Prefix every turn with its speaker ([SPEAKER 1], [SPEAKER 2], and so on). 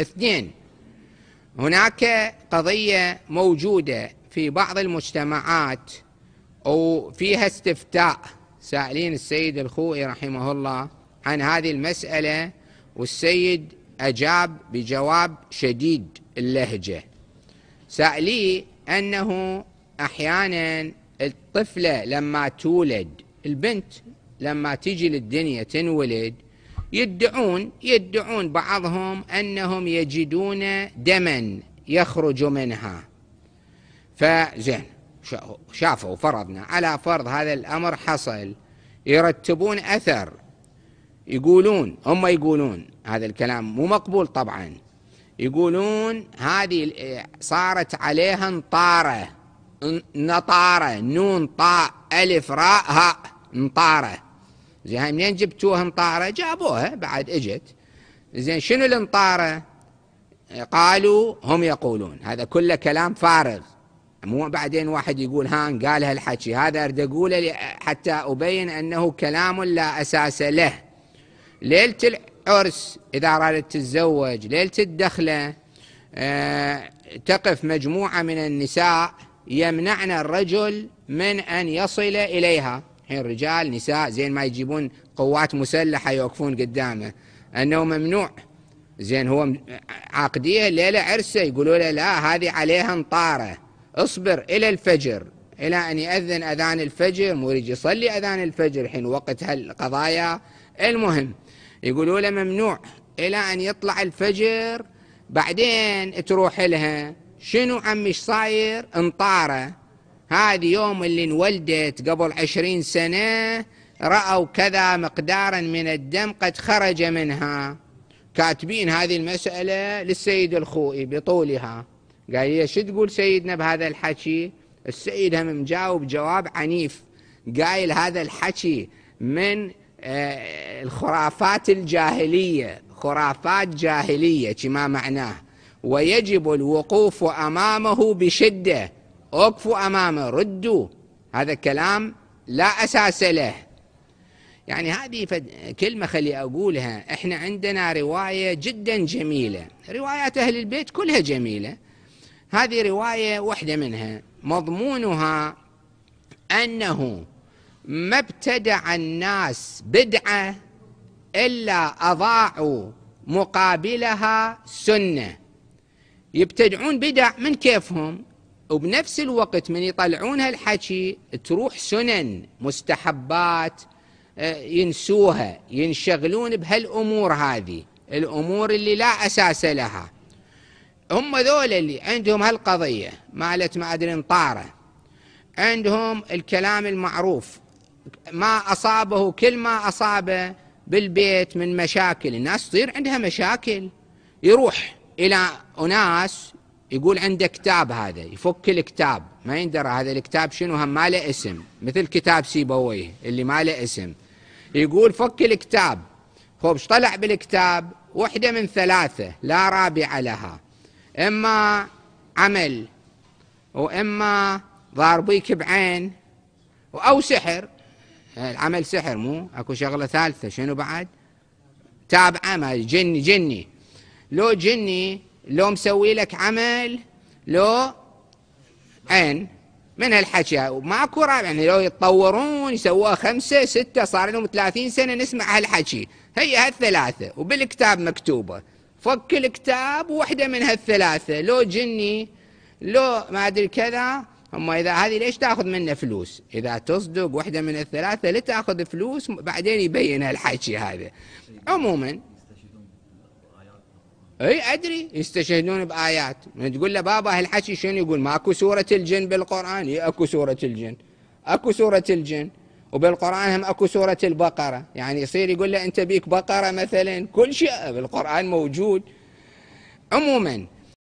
[SPEAKER 1] اثنين هناك قضية موجودة في بعض المجتمعات وفيها استفتاء سائلين السيد الخوئي رحمه الله عن هذه المسألة والسيد أجاب بجواب شديد اللهجة سألي أنه أحيانا الطفلة لما تولد البنت لما تجي للدنيا تنولد يدعون يدعون بعضهم انهم يجدون دما يخرج منها فزين شافوا فرضنا على فرض هذا الامر حصل يرتبون اثر يقولون هم يقولون هذا الكلام مو مقبول طبعا يقولون هذه صارت عليها انطاره نطاره نون طاء الف راء هاء انطاره زين منين جبتوها مطاره؟ جابوها بعد اجت زين شنو الانطاره؟ قالوا هم يقولون هذا كله كلام فارغ مو بعدين واحد يقول هان قال هالحكي هذا اريد اقوله حتى ابين انه كلام لا اساس له ليله العرس اذا ارادت تتزوج ليله الدخله آه، تقف مجموعه من النساء يمنعن الرجل من ان يصل اليها الحين رجال نساء زين ما يجيبون قوات مسلحة يوقفون قدامه أنه ممنوع زين هو عقديه ليلة عرسه يقولوا له لا هذه عليها انطاره اصبر إلى الفجر إلى أن يأذن أذان الفجر مورج يصلي أذان الفجر حين وقت هالقضايا المهم يقولوا له ممنوع إلى أن يطلع الفجر بعدين تروح لها شنو ايش صاير انطاره هذا يوم اللي انولدت قبل عشرين سنة رأوا كذا مقدارا من الدم قد خرج منها كاتبين هذه المسألة للسيد الخوئي بطولها قال لي شو تقول سيدنا بهذا الحكي السيد هم مجاوب جواب عنيف قايل هذا الحكي من آه، الخرافات الجاهلية خرافات جاهلية ما معناه ويجب الوقوف أمامه بشدة اوقفوا امامه ردوا هذا كلام لا اساس له يعني هذه كلمه خلي اقولها احنا عندنا روايه جدا جميله روايات اهل البيت كلها جميله هذه روايه واحده منها مضمونها انه ما ابتدع الناس بدعه الا اضاعوا مقابلها سنه يبتدعون بدع من كيفهم وبنفس الوقت من يطلعون هالحكي تروح سنن مستحبات آه، ينسوها ينشغلون بهالامور هذه الامور اللي لا اساس لها هم ذول اللي عندهم هالقضيه مالت ما ادري انطاره عندهم الكلام المعروف ما اصابه كل ما اصابه بالبيت من مشاكل الناس تصير عندها مشاكل يروح الى اناس يقول عنده كتاب هذا يفك الكتاب ما يندرى هذا الكتاب شنو هم ما له اسم مثل كتاب سيبويه اللي ما له اسم يقول فك الكتاب هو طلع بالكتاب وحده من ثلاثه لا رابع لها اما عمل واما ضاربيك بعين او سحر العمل سحر مو اكو شغله ثالثه شنو بعد تابعه ما جني جني لو جني لو مسوي لك عمل لو عين من هالحكي وماكو رابع يعني لو يتطورون يسووها خمسة ستة صار لهم 30 سنة نسمع هالحكي هي هالثلاثة وبالكتاب مكتوبة فك الكتاب وحدة من هالثلاثة لو جني لو ما أدري كذا أما إذا هذه ليش تأخذ منه فلوس إذا تصدق وحدة من الثلاثة لتأخذ فلوس بعدين يبين هالحكي هذا عموما اي ادري يستشهدون بايات تقول له بابا هالحكي شنو يقول ماكو سوره الجن بالقران اي اكو سوره الجن اكو سوره الجن وبالقران هم اكو سوره البقره يعني يصير يقول له انت بيك بقره مثلا كل شيء بالقران موجود عموما